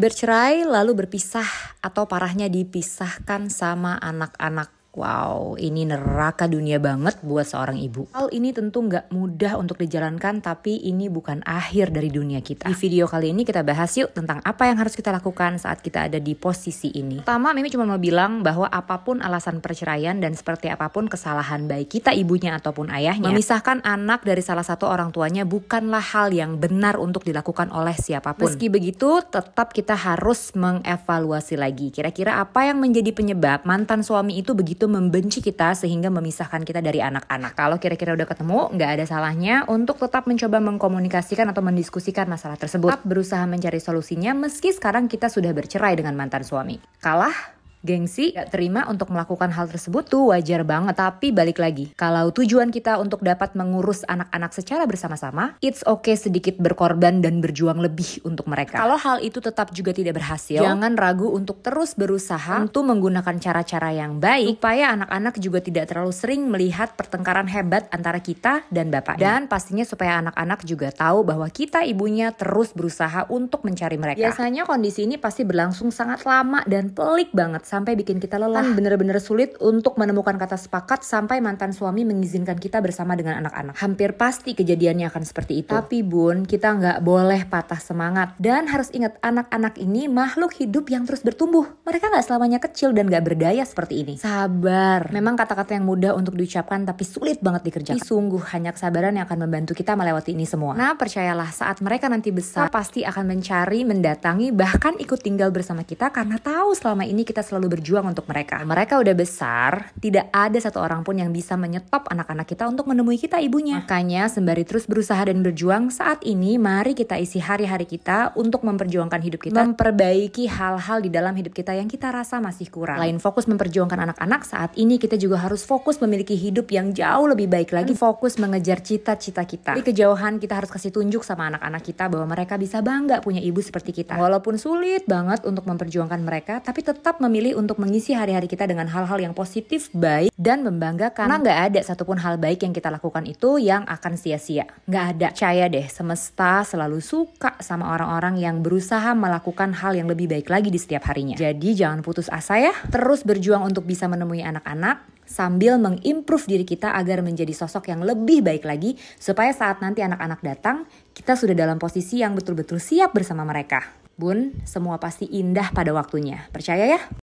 bercerai lalu berpisah atau parahnya dipisahkan sama anak-anak Wow, ini neraka dunia banget buat seorang ibu. Hal ini tentu nggak mudah untuk dijalankan, tapi ini bukan akhir dari dunia kita. Di video kali ini kita bahas yuk tentang apa yang harus kita lakukan saat kita ada di posisi ini. Pertama, Mimi cuma mau bilang bahwa apapun alasan perceraian dan seperti apapun kesalahan baik kita ibunya ataupun ayahnya, memisahkan anak dari salah satu orang tuanya bukanlah hal yang benar untuk dilakukan oleh siapapun. Meski begitu, tetap kita harus mengevaluasi lagi. Kira-kira apa yang menjadi penyebab mantan suami itu begitu begitu membenci kita sehingga memisahkan kita dari anak-anak. Kalau kira-kira udah ketemu, nggak ada salahnya untuk tetap mencoba mengkomunikasikan atau mendiskusikan masalah tersebut. Tetap berusaha mencari solusinya meski sekarang kita sudah bercerai dengan mantan suami. Kalah, Gengsi gak terima untuk melakukan hal tersebut tuh wajar banget. Tapi balik lagi, kalau tujuan kita untuk dapat mengurus anak-anak secara bersama-sama, it's okay sedikit berkorban dan berjuang lebih untuk mereka. Kalau hal itu tetap juga tidak berhasil, jangan ragu untuk terus berusaha untuk menggunakan cara-cara yang baik supaya anak-anak juga tidak terlalu sering melihat pertengkaran hebat antara kita dan bapak. Iya. Dan pastinya supaya anak-anak juga tahu bahwa kita ibunya terus berusaha untuk mencari mereka. Biasanya kondisi ini pasti berlangsung sangat lama dan pelik banget sampai bikin kita lelah. Ah. Bener-bener sulit untuk menemukan kata sepakat sampai mantan suami mengizinkan kita bersama dengan anak-anak. Hampir pasti kejadiannya akan seperti itu. Tapi bun, kita nggak boleh patah semangat. Dan harus ingat anak-anak ini makhluk hidup yang terus bertumbuh. Mereka nggak selamanya kecil dan nggak berdaya seperti ini. Sabar. Memang kata-kata yang mudah untuk diucapkan tapi sulit banget dikerjakan. Ini sungguh hanya kesabaran yang akan membantu kita melewati ini semua. Nah percayalah saat mereka nanti besar pasti akan mencari, mendatangi, bahkan ikut tinggal bersama kita karena tahu selama ini kita selalu selalu berjuang untuk mereka. Nah, mereka udah besar, tidak ada satu orang pun yang bisa menyetop anak-anak kita untuk menemui kita ibunya. Makanya sembari terus berusaha dan berjuang, saat ini mari kita isi hari-hari kita untuk memperjuangkan hidup kita, memperbaiki hal-hal di dalam hidup kita yang kita rasa masih kurang. Lain fokus memperjuangkan anak-anak, saat ini kita juga harus fokus memiliki hidup yang jauh lebih baik lagi, fokus mengejar cita-cita kita. Di kejauhan kita harus kasih tunjuk sama anak-anak kita bahwa mereka bisa bangga punya ibu seperti kita. Walaupun sulit banget untuk memperjuangkan mereka, tapi tetap memilih untuk mengisi hari-hari kita dengan hal-hal yang positif, baik, dan membanggakan. Karena nggak ada satupun hal baik yang kita lakukan itu yang akan sia-sia. Nggak ada. Percaya deh, semesta selalu suka sama orang-orang yang berusaha melakukan hal yang lebih baik lagi di setiap harinya. Jadi jangan putus asa ya. Terus berjuang untuk bisa menemui anak-anak, sambil mengimprove diri kita agar menjadi sosok yang lebih baik lagi supaya saat nanti anak-anak datang kita sudah dalam posisi yang betul-betul siap bersama mereka. Bun, semua pasti indah pada waktunya. Percaya ya?